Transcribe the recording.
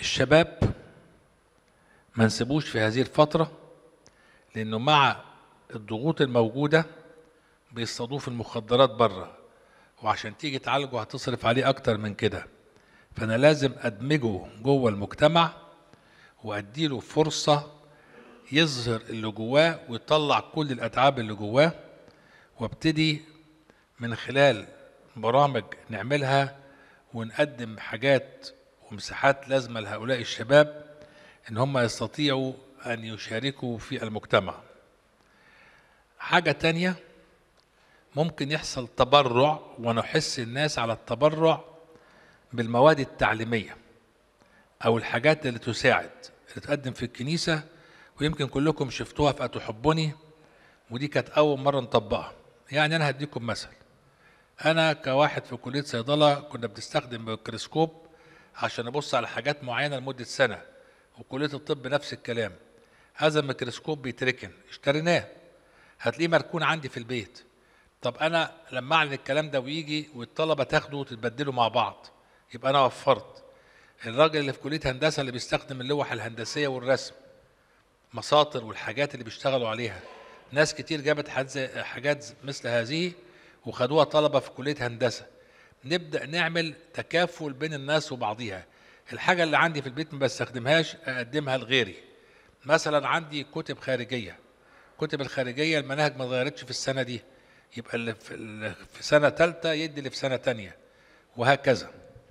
الشباب ما نسيبوش في هذه الفترة لأنه مع الضغوط الموجودة بيصطادوه في المخدرات بره وعشان تيجي تعالجه هتصرف عليه أكتر من كده فأنا لازم أدمجه جوه المجتمع وأديله فرصة يظهر اللي جواه ويطلع كل الأتعاب اللي جواه وابتدي من خلال برامج نعملها ونقدم حاجات ومساحات لازمة لهؤلاء الشباب إن هم يستطيعوا أن يشاركوا في المجتمع حاجة تانية ممكن يحصل تبرع ونحس الناس على التبرع بالمواد التعليمية أو الحاجات اللي تساعد اللي تقدم في الكنيسة ويمكن كلكم شفتوها في أتحبني ودي كانت أول مرة نطبقها يعني أنا هديكم مثل أنا كواحد في كلية صيدلة كنا بنستخدم ميكروسكوب عشان ابص على حاجات معينه لمده سنه وكليه الطب نفس الكلام هذا الميكروسكوب بيتركن اشتريناه هتلاقيه مركون عندي في البيت طب انا لما اعلن الكلام ده ويجي والطلبه تاخده وتتبدله مع بعض يبقى انا وفرت الراجل اللي في كليه هندسه اللي بيستخدم اللوح الهندسيه والرسم مساطر والحاجات اللي بيشتغلوا عليها ناس كتير جابت حاجات مثل هذه وخدوها طلبه في كليه هندسه نبدا نعمل تكافل بين الناس وبعضيها الحاجه اللي عندي في البيت ما بستخدمهاش اقدمها لغيري مثلا عندي كتب خارجيه كتب الخارجيه المناهج ما اتغيرتش في السنه دي يبقى اللي في سنه ثالثه يدي اللي في سنه ثانيه وهكذا